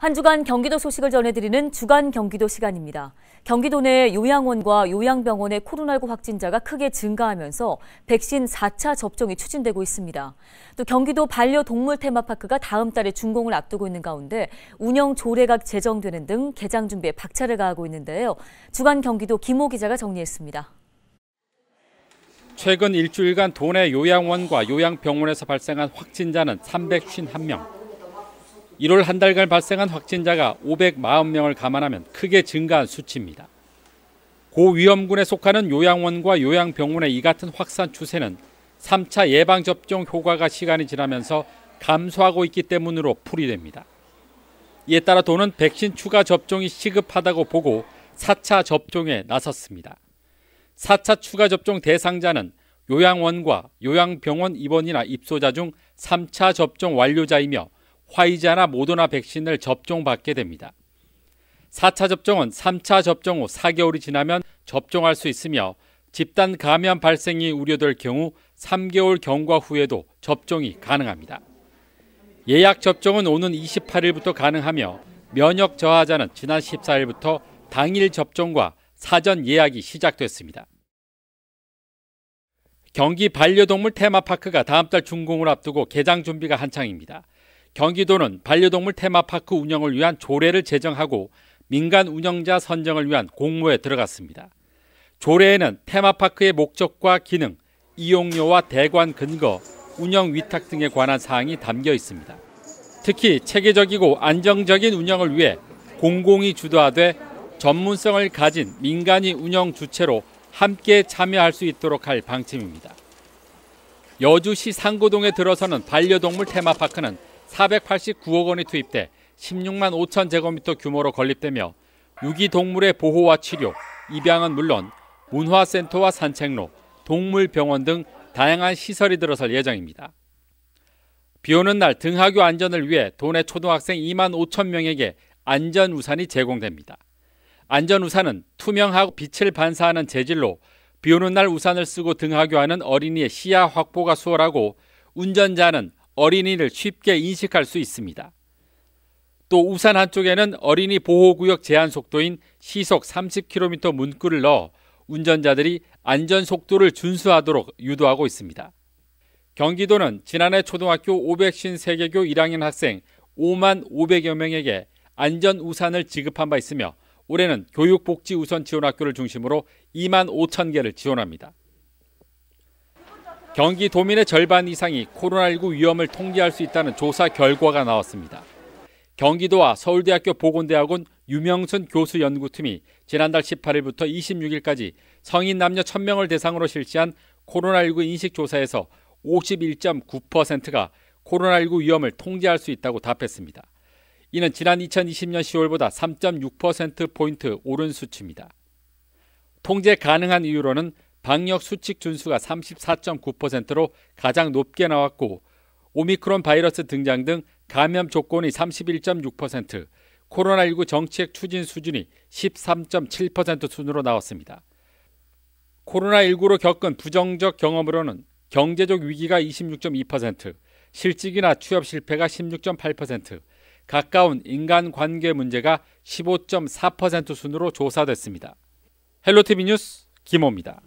한 주간 경기도 소식을 전해드리는 주간 경기도 시간입니다. 경기도 내 요양원과 요양병원의 코로나19 확진자가 크게 증가하면서 백신 4차 접종이 추진되고 있습니다. 또 경기도 반려동물 테마파크가 다음 달에 준공을 앞두고 있는 가운데 운영 조례가 제정되는 등 개장 준비에 박차를 가하고 있는데요. 주간 경기도 김호 기자가 정리했습니다. 최근 일주일간 도내 요양원과 요양병원에서 발생한 확진자는 351명. 1월 한 달간 발생한 확진자가 540명을 감안하면 크게 증가한 수치입니다. 고위험군에 속하는 요양원과 요양병원의 이 같은 확산 추세는 3차 예방접종 효과가 시간이 지나면서 감소하고 있기 때문으로 풀이됩니다. 이에 따라 도는 백신 추가 접종이 시급하다고 보고 4차 접종에 나섰습니다. 4차 추가 접종 대상자는 요양원과 요양병원 입원이나 입소자 중 3차 접종 완료자이며 화이자나 모더나 백신을 접종받게 됩니다. 4차 접종은 3차 접종 후 4개월이 지나면 접종할 수 있으며 집단 감염 발생이 우려될 경우 3개월 경과 후에도 접종이 가능합니다. 예약 접종은 오는 28일부터 가능하며 면역 저하자는 지난 14일부터 당일 접종과 사전 예약이 시작됐습니다. 경기 반려동물 테마파크가 다음 달 준공을 앞두고 개장 준비가 한창입니다. 경기도는 반려동물 테마파크 운영을 위한 조례를 제정하고 민간 운영자 선정을 위한 공모에 들어갔습니다. 조례에는 테마파크의 목적과 기능, 이용료와 대관 근거, 운영 위탁 등에 관한 사항이 담겨 있습니다. 특히 체계적이고 안정적인 운영을 위해 공공이 주도하되 전문성을 가진 민간이 운영 주체로 함께 참여할 수 있도록 할 방침입니다. 여주시 상고동에 들어서는 반려동물 테마파크는 489억 원이 투입돼 16만 5천 제곱미터 규모로 건립되며 유기동물의 보호와 치료, 입양은 물론 문화센터와 산책로, 동물병원 등 다양한 시설이 들어설 예정입니다. 비 오는 날 등하교 안전을 위해 도내 초등학생 2만 5천 명에게 안전우산이 제공됩니다. 안전우산은 투명하고 빛을 반사하는 재질로 비 오는 날 우산을 쓰고 등하교하는 어린이의 시야 확보가 수월하고 운전자는 어린이를 쉽게 인식할 수 있습니다. 또 우산 한쪽에는 어린이 보호구역 제한 속도인 시속 30km 문구를 넣어 운전자들이 안전 속도를 준수하도록 유도하고 있습니다. 경기도는 지난해 초등학교 553개교 1학년 학생 5만 500여 명에게 안전 우산을 지급한 바 있으며 올해는 교육복지 우선 지원학교를 중심으로 2만 5천 개를 지원합니다. 경기도민의 절반 이상이 코로나19 위험을 통제할 수 있다는 조사 결과가 나왔습니다. 경기도와 서울대학교 보건대학원 유명순 교수 연구팀이 지난달 18일부터 26일까지 성인 남녀 1000명을 대상으로 실시한 코로나19 인식 조사에서 51.9%가 코로나19 위험을 통제할 수 있다고 답했습니다. 이는 지난 2020년 10월보다 3.6% 포인트 오른 수치입니다. 통제 가능한 이유로는 방역 수칙 준수가 34.9%로 가장 높게 나왔고 오미크론 바이러스 등장 등 감염 조건이 31.6%, 코로나19 정책 추진 수준이 13.7% 순으로 나왔습니다. 코로나19로 겪은 부정적 경험으로는 경제적 위기가 26.2%, 실직이나 취업 실패가 16.8%, 가까운 인간관계 문제가 15.4% 순으로 조사됐습니다. 헬로티비 뉴스 김호입니다.